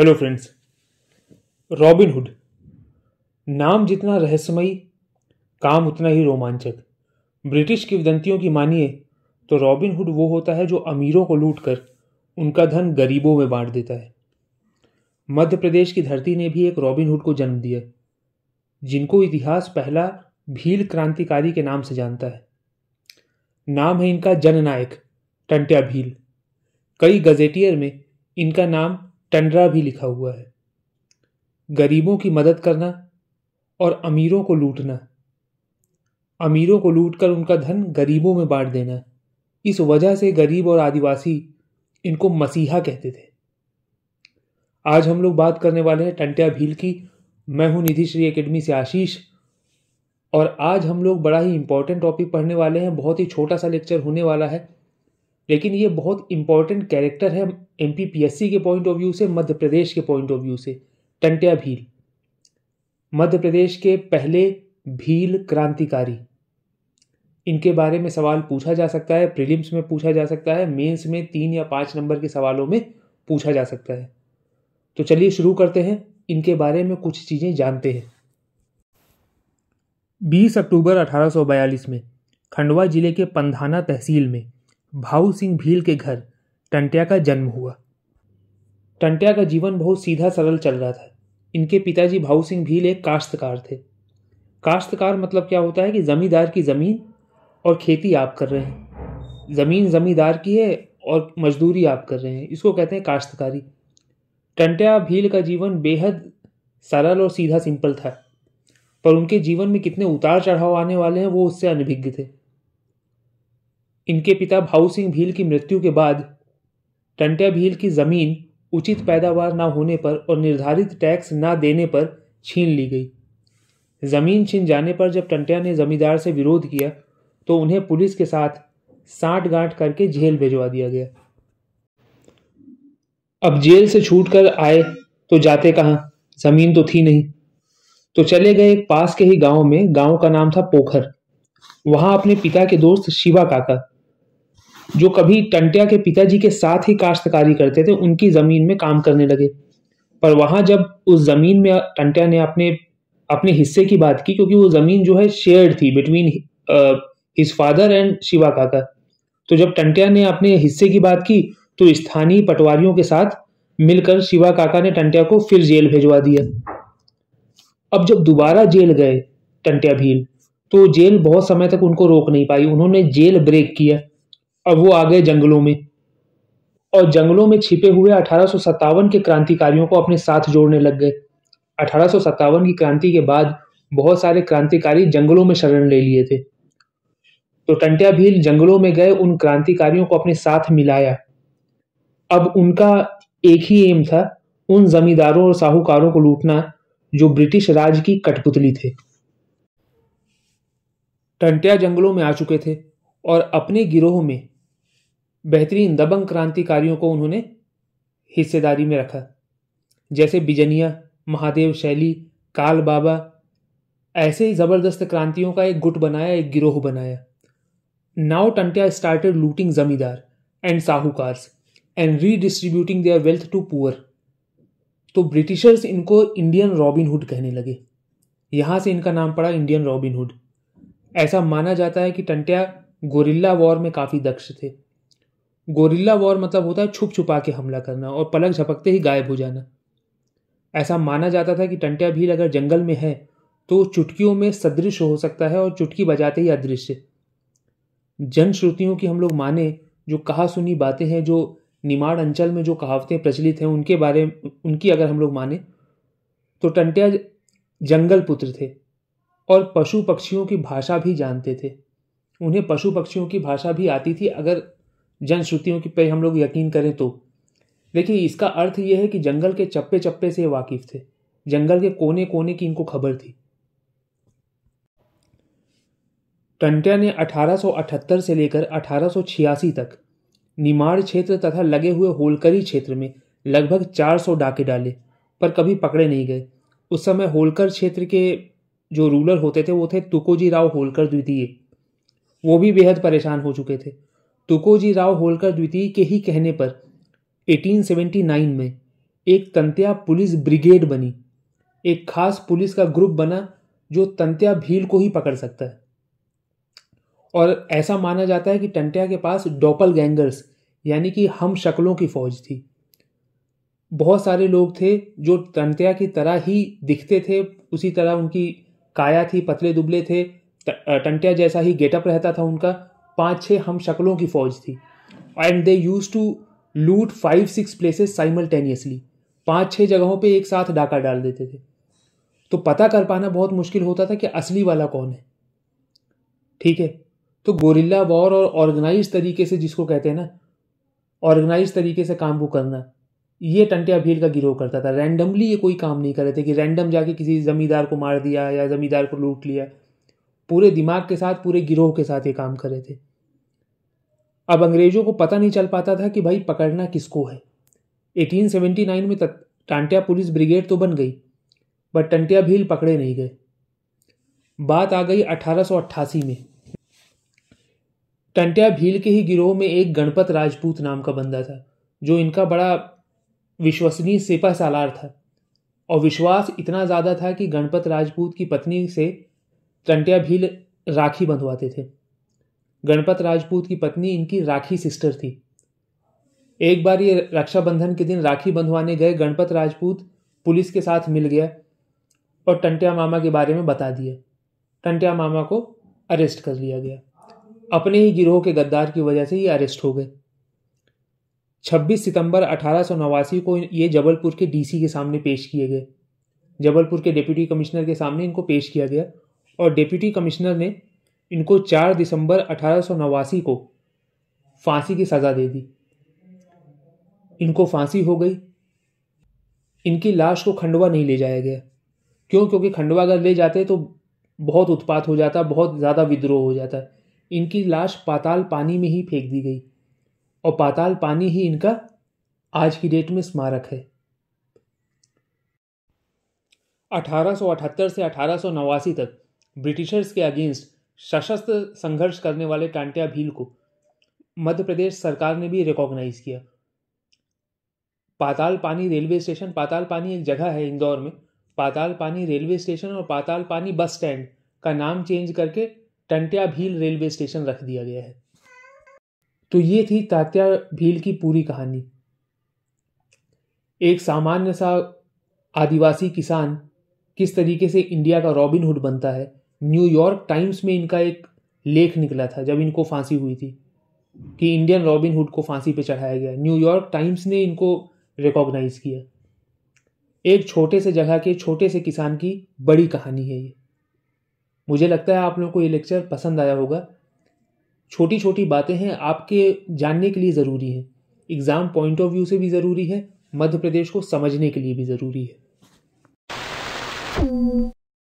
hello friends Robin Hood नाम जितना रहस्यमयी काम उतना ही रोमांचक ब्रिटिश किवदंतियों की मानिए तो रॉबिनहुड वो होता है जो अमीरों को लूट कर उनका धन गरीबों में बांट देता है मध्य प्रदेश की धरती ने भी एक रॉबिनहुड को जन्म दिया जिनको इतिहास पहला भील क्रांतिकारी के नाम से जानता है नाम है इनका जननायक टंट्या भील कई गजेटियर में इनका नाम टंडरा भी लिखा हुआ है गरीबों की मदद करना और अमीरों को लूटना अमीरों को लूटकर उनका धन गरीबों में बांट देना इस वजह से गरीब और आदिवासी इनको मसीहा कहते थे आज हम लोग बात करने वाले हैं टंटिया भील की मैं हूं निधि श्री अकेडमी से आशीष और आज हम लोग बड़ा ही इंपॉर्टेंट टॉपिक पढ़ने वाले हैं बहुत ही छोटा सा लेक्चर होने वाला है लेकिन ये बहुत इंपॉर्टेंट कैरेक्टर है एम के पॉइंट ऑफ व्यू से मध्य प्रदेश के पॉइंट ऑफ व्यू से टंट्या भील मध्य प्रदेश के पहले भील क्रांतिकारी इनके बारे में सवाल पूछा जा सकता है प्रीलिम्स में पूछा जा सकता है मेंस में तीन या पाँच नंबर के सवालों में पूछा जा सकता है तो चलिए शुरू करते हैं इनके बारे में कुछ चीज़ें जानते हैं 20 अक्टूबर 1842 में खंडवा जिले के पंधाना तहसील में भाऊ सिंह भील के घर टंटिया का जन्म हुआ टंटिया का जीवन बहुत सीधा सरल चल रहा था इनके पिताजी भाऊ सिंह भील एक काश्तकार थे काश्तकार मतलब क्या होता है कि ज़मींदार की ज़मीन और खेती आप कर रहे हैं ज़मीन ज़मींदार की है और मजदूरी आप कर रहे हैं इसको कहते हैं काश्तकारी टंटिया भील का जीवन बेहद सरल और सीधा सिंपल था पर उनके जीवन में कितने उतार चढ़ाव आने वाले हैं वो उससे अनभिज्ञ थे इनके पिता भाऊ सिंह भील की मृत्यु के बाद टंट्या भील की जमीन उचित पैदावार ना होने पर और निर्धारित टैक्स ना देने पर छीन ली गई जमीन छीन जाने पर जब टंट्या ने जमींदार से विरोध किया तो उन्हें पुलिस के साथ साठ गांठ करके जेल भिजवा दिया गया अब जेल से छूट कर आए तो जाते कहाँ जमीन तो थी नहीं तो चले गए एक पास के ही गांव में गांव का नाम था पोखर वहां अपने पिता के दोस्त शिवा काका जो कभी टंटिया के पिताजी के साथ ही काश्तकारी करते थे उनकी ज़मीन में काम करने लगे पर वहां जब उस ज़मीन में टंटिया ने अपने अपने हिस्से की बात की क्योंकि वो ज़मीन जो है शेयर्ड थी between his father and Shiva Kaka तो जब टंटिया ने अपने हिस्से की बात की तो स्थानीय पटवारियों के साथ मिलकर शिवा काका ने टंटिया को फिर जेल भिजवा दिया अब जब दोबारा जेल गए टंटिया भील तो जेल बहुत समय तक उनको रोक नहीं पाई उन्होंने जेल ब्रेक किया और वो आ गए जंगलों में और जंगलों में छिपे हुए अठारह के क्रांतिकारियों को अपने साथ जोड़ने लग गए अठारह की क्रांति के बाद बहुत सारे क्रांतिकारी जंगलों में शरण ले लिए थे तो टंटिया भील जंगलों में गए उन क्रांतिकारियों को अपने साथ मिलाया अब उनका एक ही एम था उन जमींदारों और साहूकारों को लूटना जो ब्रिटिश राज की कठपुतली थे टंटिया जंगलों में आ चुके थे और अपने गिरोह में बेहतरीन दबंग क्रांतिकारियों को उन्होंने हिस्सेदारी में रखा जैसे बिजनिया महादेव शैली काल बाबा ऐसे ही ज़बरदस्त क्रांतियों का एक गुट बनाया एक गिरोह बनाया now Tantia started looting zamindar and sahukars and redistributing their wealth to poor तो ब्रिटिशर्स इनको इंडियन रॉबिनहुड कहने लगे यहां से इनका नाम पड़ा इंडियन रॉबिनहुड ऐसा माना जाता है कि टंटिया गोरिल्ला वॉर में काफ़ी दक्ष थे गोरिल्ला वॉर मतलब होता है छुप छुपा के हमला करना और पलक झपकते ही गायब हो जाना ऐसा माना जाता था कि टंटिया भील अगर जंगल में है तो चुटकियों में सदृश हो सकता है और चुटकी बजाते ही अदृश्य जनश्रुतियों की हम लोग माने जो कहा सुनी बातें हैं जो निमाड़ अंचल में जो कहावतें प्रचलित हैं उनके बारे उनकी अगर हम लोग माने तो टंटिया जंगल पुत्र थे और पशु पक्षियों की भाषा भी जानते थे उन्हें पशु पक्षियों की भाषा भी आती थी अगर जनश्रुतियों की पे हम लोग यकीन करें तो देखिए इसका अर्थ यह है कि जंगल के चप्पे चप्पे से वाकिफ थे जंगल के कोने कोने की इनको खबर थी टंटिया ने 1878 से लेकर 1886 तक निमाड़ क्षेत्र तथा लगे हुए होलकरी क्षेत्र में लगभग 400 डाके डाले पर कभी पकड़े नहीं गए उस समय होलकर क्षेत्र के जो रूलर होते थे वो थे तुकोजी राव होलकर द्वितीय वो भी बेहद परेशान हो चुके थे तुकोजी राव होलकर द्वितीय के ही कहने पर 1879 में एक तंत्या पुलिस ब्रिगेड बनी एक खास पुलिस का ग्रुप बना जो तंत्या भील को ही पकड़ सकता है और ऐसा माना जाता है कि टंट्या के पास डोपल गैंगर्स यानी कि हम शक्लों की फौज थी बहुत सारे लोग थे जो टंट्या की तरह ही दिखते थे उसी तरह उनकी काया थी पतले दुबले थे टंटिया जैसा ही गेटअप रहता था उनका पाँच छः हम शक्लों की फौज थी and they use to loot five six places simultaneously पाँच छः जगहों पे एक साथ डाका डाल देते थे तो पता कर पाना बहुत मुश्किल होता था कि असली वाला कौन है ठीक है तो गोरिल्ला वॉर और ऑर्गेनाइज तरीके से जिसको कहते हैं ना ऑर्गेनाइज तरीके से काम को करना ये टंटिया भीड़ का गिरोह करता था रैंडमली ये कोई काम नहीं कर रहे थे कि रैंडम जाके किसी ज़मींदार को मार दिया या ज़मींदार को लूट लिया पूरे दिमाग के साथ पूरे गिरोह के साथ ये काम कर रहे थे अब अंग्रेजों को पता नहीं चल पाता था कि भाई पकड़ना किसको है 1879 में टांटिया पुलिस ब्रिगेड तो बन गई बट टंटिया भील पकड़े नहीं गए बात आ गई 1888 में टंटिया भील के ही गिरोह में एक गणपत राजपूत नाम का बंदा था जो इनका बड़ा विश्वसनीय सिपा सालार था और विश्वास इतना ज़्यादा था कि गणपत राजपूत की पत्नी से टंटिया भील राखी बंधवाते थे गणपत राजपूत की पत्नी इनकी राखी सिस्टर थी एक बार ये रक्षाबंधन के दिन राखी बंधवाने गए गणपत राजपूत पुलिस के साथ मिल गया और टंटिया मामा के बारे में बता दिया टंटिया मामा को अरेस्ट कर लिया गया अपने ही गिरोह के गद्दार की वजह से ये अरेस्ट हो गए 26 सितंबर अठारह को ये जबलपुर के डीसी के सामने पेश किए गए जबलपुर के डिप्यूटी कमिश्नर के सामने इनको पेश किया गया और डिप्टी कमिश्नर ने इनको 4 दिसंबर अठारह को फांसी की सज़ा दे दी इनको फांसी हो गई इनकी लाश को खंडवा नहीं ले जाया गया क्यों क्योंकि खंडवा अगर ले जाते तो बहुत उत्पात हो जाता बहुत ज़्यादा विद्रोह हो जाता इनकी लाश पाताल पानी में ही फेंक दी गई और पाताल पानी ही इनका आज की डेट में स्मारक है 1878 से अठारह तक ब्रिटिशर्स के अगेंस्ट सशस्त्र संघर्ष करने वाले टांट्या भील को मध्य प्रदेश सरकार ने भी रिकॉग्नाइज किया पाताल पानी रेलवे स्टेशन पाताल पानी एक जगह है इंदौर में पाताल पानी रेलवे स्टेशन और पाताल पानी बस स्टैंड का नाम चेंज करके टंट्या भील रेलवे स्टेशन रख दिया गया है तो ये थी तात्या भील की पूरी कहानी एक सामान्य सा आदिवासी किसान किस तरीके से इंडिया का रॉबिनहुड बनता है न्यूयॉर्क टाइम्स में इनका एक लेख निकला था जब इनको फांसी हुई थी कि इंडियन रॉबिन हुड को फांसी पे चढ़ाया गया न्यूयॉर्क टाइम्स ने इनको रिकॉग्नाइज किया एक छोटे से जगह के छोटे से किसान की बड़ी कहानी है ये मुझे लगता है आप लोगों को ये लेक्चर पसंद आया होगा छोटी छोटी बातें हैं आपके जानने के लिए ज़रूरी हैं एग्ज़ाम पॉइंट ऑफ व्यू से भी ज़रूरी है मध्य प्रदेश को समझने के लिए भी ज़रूरी है